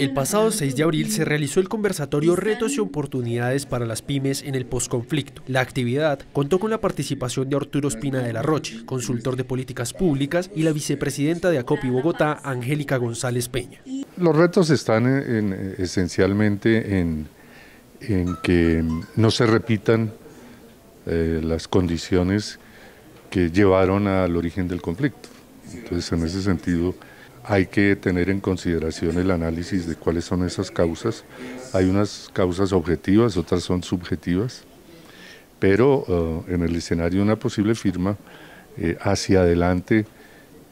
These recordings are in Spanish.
El pasado 6 de abril se realizó el conversatorio Retos y Oportunidades para las Pymes en el posconflicto. La actividad contó con la participación de Arturo Espina de la Roche, consultor de políticas públicas, y la vicepresidenta de ACOPI Bogotá, Angélica González Peña. Los retos están esencialmente en, que no se repitan eh, las condiciones que llevaron al origen del conflicto. Entonces, en ese sentido hay que tener en consideración el análisis de cuáles son esas causas. Hay unas causas objetivas, otras son subjetivas, pero eh, en el escenario de una posible firma, eh, hacia adelante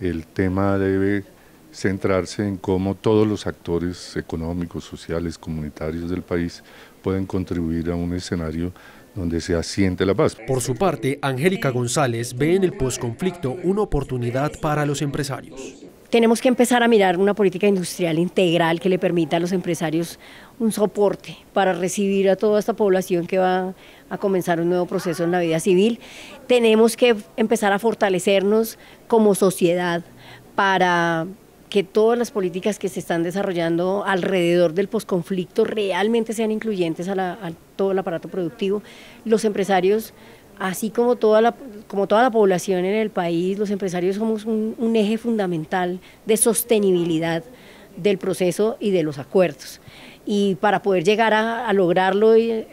el tema debe centrarse en cómo todos los actores económicos, sociales, comunitarios del país pueden contribuir a un escenario donde se asiente la paz. Por su parte, Angélica González ve en el posconflicto una oportunidad para los empresarios tenemos que empezar a mirar una política industrial integral que le permita a los empresarios un soporte para recibir a toda esta población que va a comenzar un nuevo proceso en la vida civil. Tenemos que empezar a fortalecernos como sociedad para que todas las políticas que se están desarrollando alrededor del posconflicto realmente sean incluyentes a, todo el aparato productivo. Los empresarios así como toda la, como toda la población en el país, los empresarios somos un, eje fundamental de sostenibilidad del proceso y de los acuerdos. Y para poder llegar a, lograrlo eh,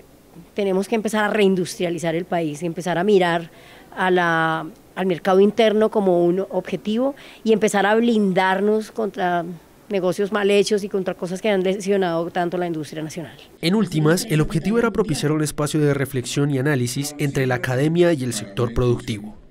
tenemos que empezar a reindustrializar el país, empezar a mirar al mercado interno como un objetivo y empezar a blindarnos contra negocios mal hechos y contra cosas que han lesionado tanto la industria nacional. En últimas, el objetivo era propiciar un espacio de reflexión y análisis entre la academia y el sector productivo.